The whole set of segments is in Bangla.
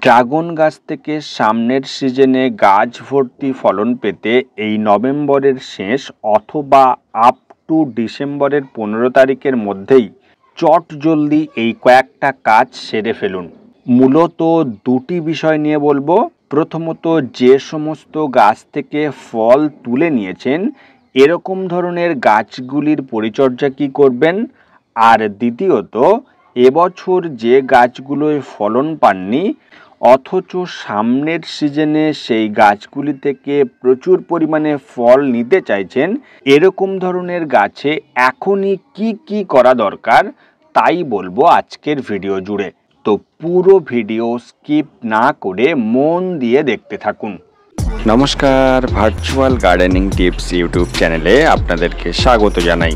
ড্রাগন গাছ থেকে সামনের সিজনে গাছ ভর্তি ফলন পেতে এই নভেম্বরের শেষ অথবা আপ টু ডিসেম্বরের পনেরো তারিখের মধ্যেই চট জলদি এই কয়েকটা কাজ সেরে ফেলুন মূলত দুটি বিষয় নিয়ে বলবো প্রথমত যে সমস্ত গাছ থেকে ফল তুলে নিয়েছেন এরকম ধরনের গাছগুলির পরিচর্যা কি করবেন আর দ্বিতীয়ত এবছর যে গাছগুলোয় ফলন পাননি অথচ সামনের সিজনে সেই গাছগুলি থেকে প্রচুর পরিমাণে ফল নিতে চাইছেন এরকম ধরনের গাছে এখনই কি কি করা দরকার তাই বলবো আজকের ভিডিও জুড়ে তো পুরো ভিডিও স্কিপ না করে মন দিয়ে দেখতে থাকুন নমস্কার ভার্চুয়াল গার্ডেনিং টিপস ইউটিউব চ্যানেলে আপনাদেরকে স্বাগত জানাই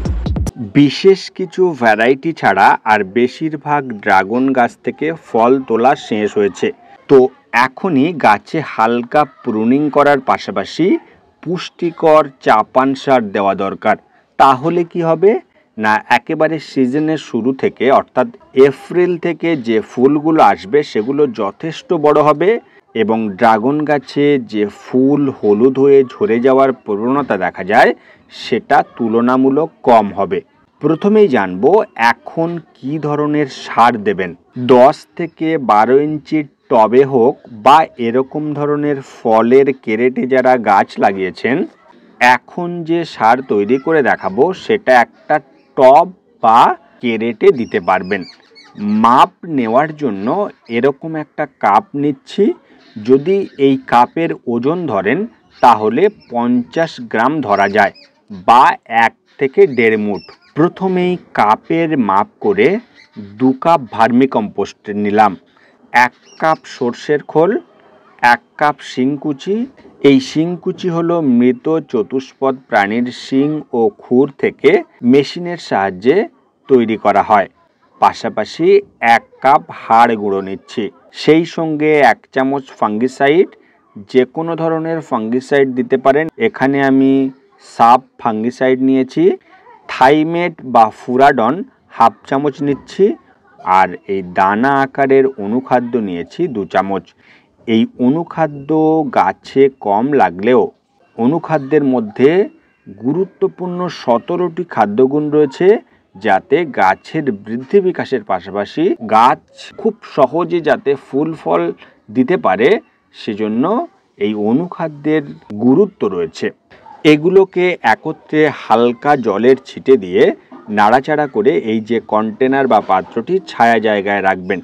বিশেষ কিছু ভ্যারাইটি ছাড়া আর বেশিরভাগ ড্রাগন গাছ থেকে ফল তোলা শেষ হয়েছে তো এখনই গাছে হালকা প্রুনিং করার পাশাপাশি পুষ্টিকর চাপান সার দেওয়া দরকার তাহলে কি হবে না একেবারে সিজনের শুরু থেকে অর্থাৎ এপ্রিল থেকে যে ফুলগুলো আসবে সেগুলো যথেষ্ট বড় হবে এবং ড্রাগন গাছে যে ফুল হলুদ হয়ে ঝরে যাওয়ার প্রবণতা দেখা যায় সেটা তুলনামূলক কম হবে প্রথমেই জানব এখন কি ধরনের সার দেবেন দশ থেকে বারো ইঞ্চির টবে হোক বা এরকম ধরনের ফলের কেরেটে যারা গাছ লাগিয়েছেন এখন যে সার তৈরি করে দেখাবো সেটা একটা টব বা কেরেটে দিতে পারবেন মাপ নেওয়ার জন্য এরকম একটা কাপ নিচ্ছি যদি এই কাপের ওজন ধরেন তাহলে পঞ্চাশ গ্রাম ধরা যায় বা এক থেকে দেড় মুঠ প্রথমেই কাপের মাপ করে দু কাপ ভার্মিকম্পোস্ট নিলাম এক কাপ সর্ষের খোল এক কাপ শিংকুচি এই শিংকুচি হলো মৃত চতুষ্পদ প্রাণীর শিং ও খুর থেকে মেশিনের সাহায্যে তৈরি করা হয় পাশাপাশি এক কাপ হাড় গুঁড়ো নিচ্ছি সেই সঙ্গে এক চামচ ফাঙ্গিসাইড যে কোনো ধরনের ফাঙ্গিসাইড দিতে পারেন এখানে আমি সাপ ফাঙ্গিসাইড নিয়েছি থাইমেট বা ফুরাডন হাফ চামচ নিচ্ছি আর এই দানা আকারের অনুখাদ্য নিয়েছি দু চামচ এই অনুখাদ্য গাছে কম লাগলেও অনুখাদ্যের মধ্যে গুরুত্বপূর্ণ সতেরোটি খাদ্যগুণ রয়েছে যাতে গাছের বৃদ্ধি বিকাশের পাশাপাশি গাছ খুব সহজে যাতে ফুল ফল দিতে পারে সেজন্য এই অনুখাদ্যের গুরুত্ব রয়েছে এগুলোকে একত্রে হালকা জলের ছিটে দিয়ে নাড়াচাড়া করে এই যে কন্টেনার বা পাত্রটি ছায়া জায়গায় রাখবেন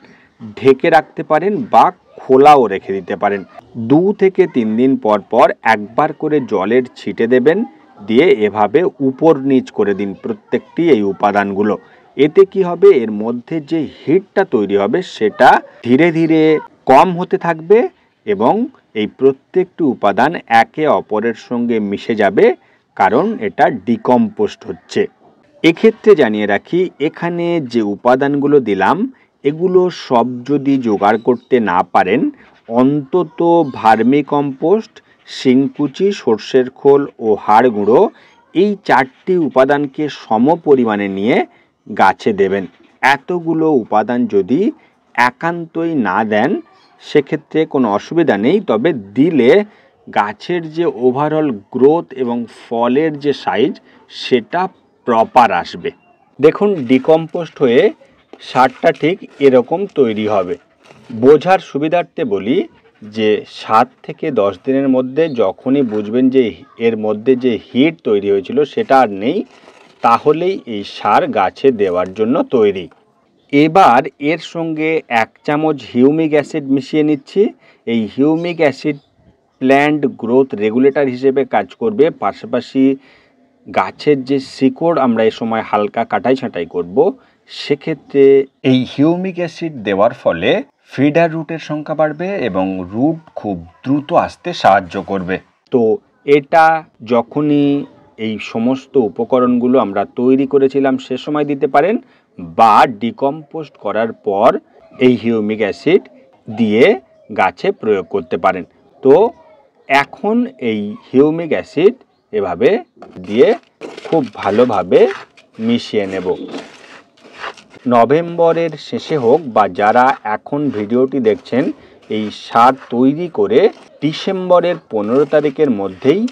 ঢেকে রাখতে পারেন বা খোলাও রেখে দিতে পারেন দু থেকে তিন দিন পর পর একবার করে জলের ছিটে দেবেন দিয়ে এভাবে উপর নিচ করে দিন প্রত্যেকটি এই উপাদানগুলো এতে কি হবে এর মধ্যে যে হিটটা তৈরি হবে সেটা ধীরে ধীরে কম হতে থাকবে এবং এই প্রত্যেকটি উপাদান একে অপরের সঙ্গে মিশে যাবে কারণ এটা ডিকম্পোস্ট হচ্ছে এক্ষেত্রে জানিয়ে রাখি এখানে যে উপাদানগুলো দিলাম এগুলো সব যদি জোগাড় করতে না পারেন অন্তত ভার্মি কম্পোস্ট শিংকুচি সর্ষের খোল ও হাড় গুঁড়ো এই চারটি উপাদানকে সম পরিমাণে নিয়ে গাছে দেবেন এতগুলো উপাদান যদি একান্তই না দেন সেক্ষেত্রে কোনো অসুবিধা নেই তবে দিলে গাছের যে ওভারঅল গ্রোথ এবং ফলের যে সাইজ সেটা প্রপার আসবে দেখুন ডিকম্পোস্ট হয়ে সারটা ঠিক এরকম তৈরি হবে বোঝার সুবিধার্থে বলি যে সাত থেকে দশ দিনের মধ্যে যখনই বুঝবেন যে এর মধ্যে যে হিট তৈরি হয়েছিল সেটা আর নেই তাহলেই এই সার গাছে দেওয়ার জন্য তৈরি এবার এর সঙ্গে এক চামচ হিউমিক অ্যাসিড মিশিয়ে নিচ্ছি এই humic acid plant growth regulator হিসেবে কাজ করবে পাশাপাশি গাছের যে শিকড় আমরা এ সময় হালকা কাটাই ছাঁটাই করব সেক্ষেত্রে এই হিউমিক অ্যাসিড দেওয়ার ফলে ফিডার রুটের সংখ্যা বাড়বে এবং রুট খুব দ্রুত আসতে সাহায্য করবে তো এটা যখনই এই সমস্ত উপকরণগুলো আমরা তৈরি করেছিলাম সে সময় দিতে পারেন বা ডিকম্পোস্ট করার পর এই হিউমিক অ্যাসিড দিয়ে গাছে প্রয়োগ করতে পারেন তো এখন এই হিউমিক অ্যাসিড এভাবে দিয়ে খুব ভালোভাবে মিশিয়ে নেব নভেম্বরের শেষে হোক বা যারা এখন ভিডিওটি দেখছেন এই সার তৈরি করে ডিসেম্বরের পনেরো তারিখের মধ্যেই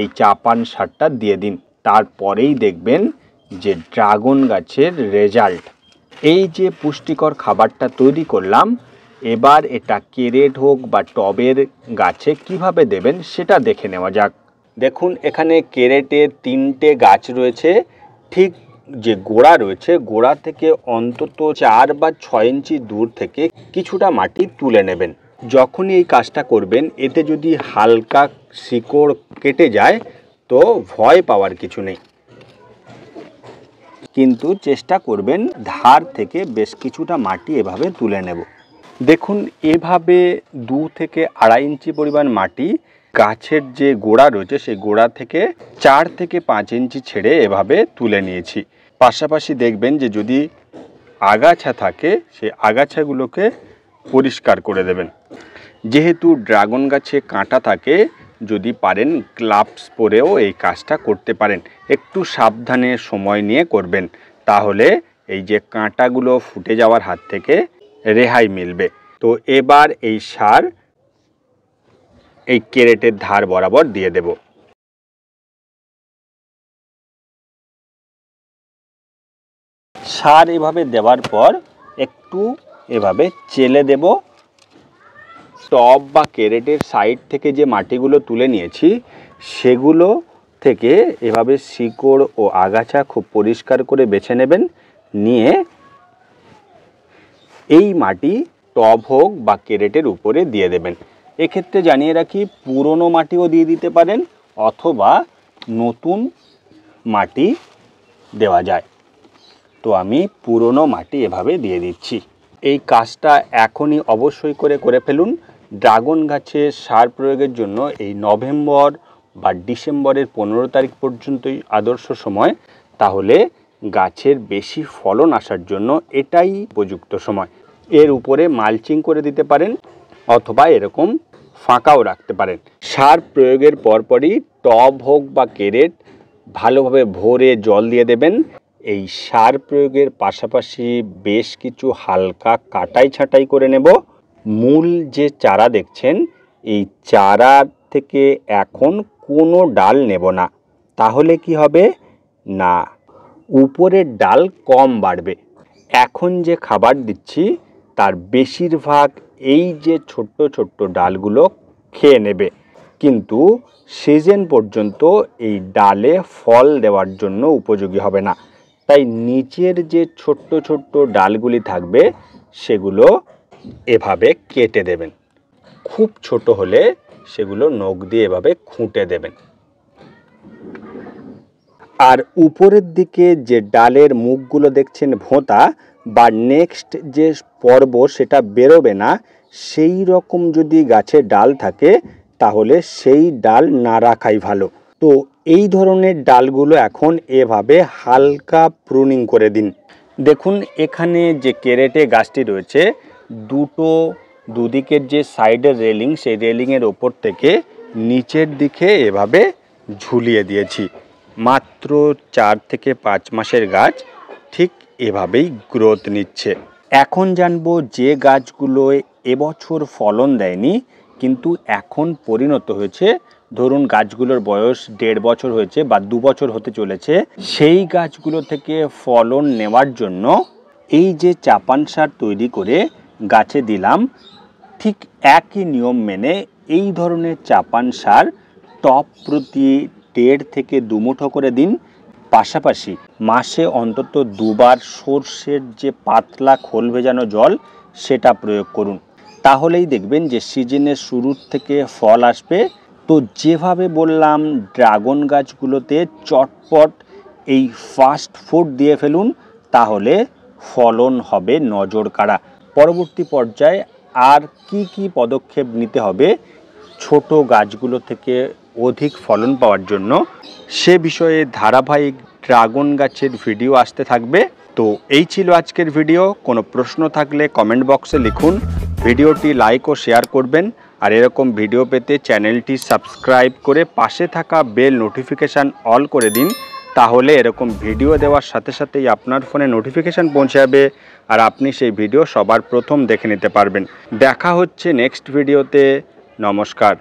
এই চাপান সারটা দিয়ে দিন তারপরেই দেখবেন যে ড্রাগন গাছের রেজাল্ট এই যে পুষ্টিকর খাবারটা তৈরি করলাম এবার এটা কেরেট হোক বা টবের গাছে কিভাবে দেবেন সেটা দেখে নেওয়া যাক দেখুন এখানে কেরেটের তিনটে গাছ রয়েছে ঠিক যে গোড়া রয়েছে গোড়া থেকে অন্তত চার বা ছয় ইঞ্চি দূর থেকে কিছুটা মাটি তুলে নেবেন যখনই এই কাজটা করবেন এতে যদি হালকা শিকড় কেটে যায় তো ভয় পাওয়ার কিছু নেই কিন্তু চেষ্টা করবেন ধার থেকে বেশ কিছুটা মাটি এভাবে তুলে নেব দেখুন এভাবে দু থেকে আড়াই ইঞ্চি পরিমাণ মাটি গাছের যে গোড়া রয়েছে সেই গোড়া থেকে চার থেকে পাঁচ ইঞ্চি ছেড়ে এভাবে তুলে নিয়েছি পাশাপাশি দেখবেন যে যদি আগাছা থাকে সেই আগাছাগুলোকে পরিষ্কার করে দেবেন যেহেতু ড্রাগন গাছে কাঁটা থাকে যদি পারেন গ্লাভস পরেও এই কাজটা করতে পারেন একটু সাবধানে সময় নিয়ে করবেন তাহলে এই যে কাঁটাগুলো ফুটে যাওয়ার হাত থেকে রেহাই মিলবে তো এবার এই সার এই কেরেটের ধার বরাবর দিয়ে দেব সার এভাবে দেওয়ার পর একটু এভাবে চেলে দেব টপ বা কেরেটের সাইড থেকে যে মাটিগুলো তুলে নিয়েছি সেগুলো থেকে এভাবে শিকড় ও আগাছা খুব পরিষ্কার করে বেছে নেবেন নিয়ে এই মাটি টব হোক বা কেরেটের উপরে দিয়ে দেবেন এক্ষেত্রে জানিয়ে রাখি পুরনো মাটিও দিয়ে দিতে পারেন অথবা নতুন মাটি দেওয়া যায় তো আমি পুরনো মাটি এভাবে দিয়ে দিচ্ছি এই কাজটা এখনই অবশ্যই করে করে ফেলুন ড্রাগন গাছে সার প্রয়োগের জন্য এই নভেম্বর বা ডিসেম্বরের পনেরো তারিখ পর্যন্তই আদর্শ সময় তাহলে গাছের বেশি ফলন আসার জন্য এটাই উপযুক্ত সময় এর উপরে মালচিং করে দিতে পারেন অথবা এরকম ফাঁকাও রাখতে পারেন সার প্রয়োগের পরপরই টব হোক বা কেরেট ভালোভাবে ভরে জল দিয়ে দেবেন এই সার প্রয়োগের পাশাপাশি বেশ কিছু হালকা কাটাই ছাঁটাই করে নেব মূল যে চারা দেখছেন এই চারা থেকে এখন কোনো ডাল নেব না তাহলে কি হবে না উপরের ডাল কম বাড়বে এখন যে খাবার দিচ্ছি তার বেশিরভাগ এই যে ছোট্ট ছোট্ট ডালগুলো খেয়ে নেবে কিন্তু সিজন পর্যন্ত এই ডালে ফল দেওয়ার জন্য উপযোগী হবে না তাই নিচের যে ছোট্ট ছোট্ট ডালগুলি থাকবে সেগুলো এভাবে কেটে দেবেন খুব ছোট হলে সেগুলো নখ দিয়ে এভাবে খুঁটে দেবেন আর উপরের দিকে যে ডালের মুখগুলো দেখছেন ভোঁতা বা নেক্সট যে পর্ব সেটা বেরোবে না সেই রকম যদি গাছে ডাল থাকে তাহলে সেই ডাল না রাখাই ভালো তো এই ধরনের ডালগুলো এখন এভাবে হালকা প্রুনিং করে দিন দেখুন এখানে যে কেরেটে গাছটি রয়েছে দুটো দুদিকের যে সাইডের রেলিং সেই রেলিংয়ের ওপর থেকে নিচের দিকে এভাবে ঝুলিয়ে দিয়েছি মাত্র চার থেকে পাঁচ মাসের গাছ ঠিক এভাবেই গ্রোথ নিচ্ছে এখন জানবো যে গাছগুলোয় এবছর ফলন দেয়নি কিন্তু এখন পরিণত হয়েছে ধরুন গাছগুলোর বয়স দেড় বছর হয়েছে বা দু বছর হতে চলেছে সেই গাছগুলো থেকে ফলন নেওয়ার জন্য এই যে চাপান সার তৈরি করে গাছে দিলাম ঠিক একই নিয়ম মেনে এই ধরনের চাপান সার টপ প্রতি দেড় থেকে দুমুঠো করে দিন পাশাপাশি মাসে অন্তত দুবার সর্ষের যে পাতলা খোল ভেজানো জল সেটা প্রয়োগ করুন তাহলেই দেখবেন যে সিজনের শুরুর থেকে ফল আসবে তো যেভাবে বললাম ড্রাগন গাছগুলোতে চটপট এই ফাস্ট ফুড দিয়ে ফেলুন তাহলে ফলন হবে নজর কাড়া পরবর্তী পর্যায়ে আর কি কি পদক্ষেপ নিতে হবে ছোট গাছগুলো থেকে অধিক ফলন পাওয়ার জন্য সে বিষয়ে ধারাবাহিক ড্রাগন গাছের ভিডিও আসতে থাকবে তো এই ছিল আজকের ভিডিও কোনো প্রশ্ন থাকলে কমেন্ট বক্সে লিখুন ভিডিওটি লাইক ও শেয়ার করবেন আর এরকম ভিডিও পেতে চ্যানেলটি সাবস্ক্রাইব করে পাশে থাকা বেল নোটিফিকেশান অল করে দিন তাহলে এরকম ভিডিও দেওয়ার সাথে সাথেই আপনার ফোনে নোটিফিকেশান পৌঁছে যাবে আর আপনি সেই ভিডিও সবার প্রথম দেখে নিতে পারবেন দেখা হচ্ছে নেক্সট ভিডিওতে নমস্কার